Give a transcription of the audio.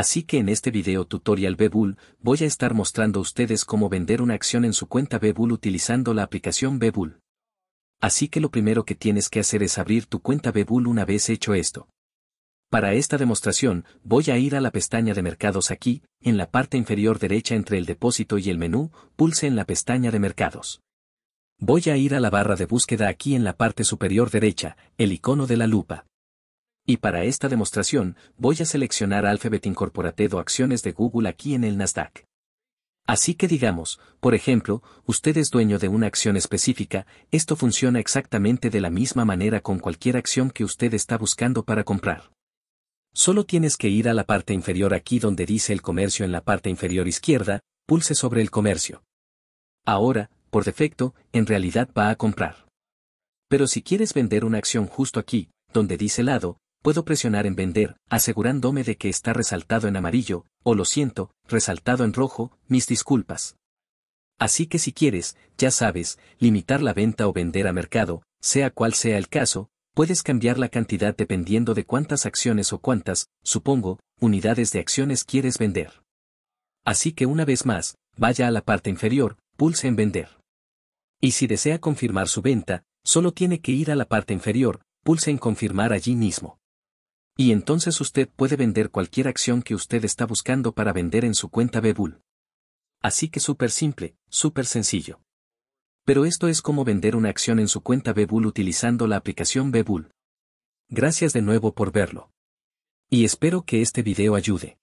Así que en este video tutorial Bebul, voy a estar mostrando a ustedes cómo vender una acción en su cuenta Bebul utilizando la aplicación Bebul. Así que lo primero que tienes que hacer es abrir tu cuenta Bebul una vez hecho esto. Para esta demostración, voy a ir a la pestaña de mercados aquí, en la parte inferior derecha entre el depósito y el menú, pulse en la pestaña de mercados. Voy a ir a la barra de búsqueda aquí en la parte superior derecha, el icono de la lupa. Y para esta demostración, voy a seleccionar Alphabet Incorporated o acciones de Google aquí en el Nasdaq. Así que digamos, por ejemplo, usted es dueño de una acción específica, esto funciona exactamente de la misma manera con cualquier acción que usted está buscando para comprar. Solo tienes que ir a la parte inferior aquí donde dice el comercio en la parte inferior izquierda, pulse sobre el comercio. Ahora, por defecto, en realidad va a comprar. Pero si quieres vender una acción justo aquí, donde dice lado, puedo presionar en vender, asegurándome de que está resaltado en amarillo, o lo siento, resaltado en rojo, mis disculpas. Así que si quieres, ya sabes, limitar la venta o vender a mercado, sea cual sea el caso, puedes cambiar la cantidad dependiendo de cuántas acciones o cuántas, supongo, unidades de acciones quieres vender. Así que una vez más, vaya a la parte inferior, pulse en vender. Y si desea confirmar su venta, solo tiene que ir a la parte inferior, pulse en confirmar allí mismo. Y entonces usted puede vender cualquier acción que usted está buscando para vender en su cuenta Bebul. Así que súper simple, súper sencillo. Pero esto es como vender una acción en su cuenta Bebul utilizando la aplicación Bebul. Gracias de nuevo por verlo. Y espero que este video ayude.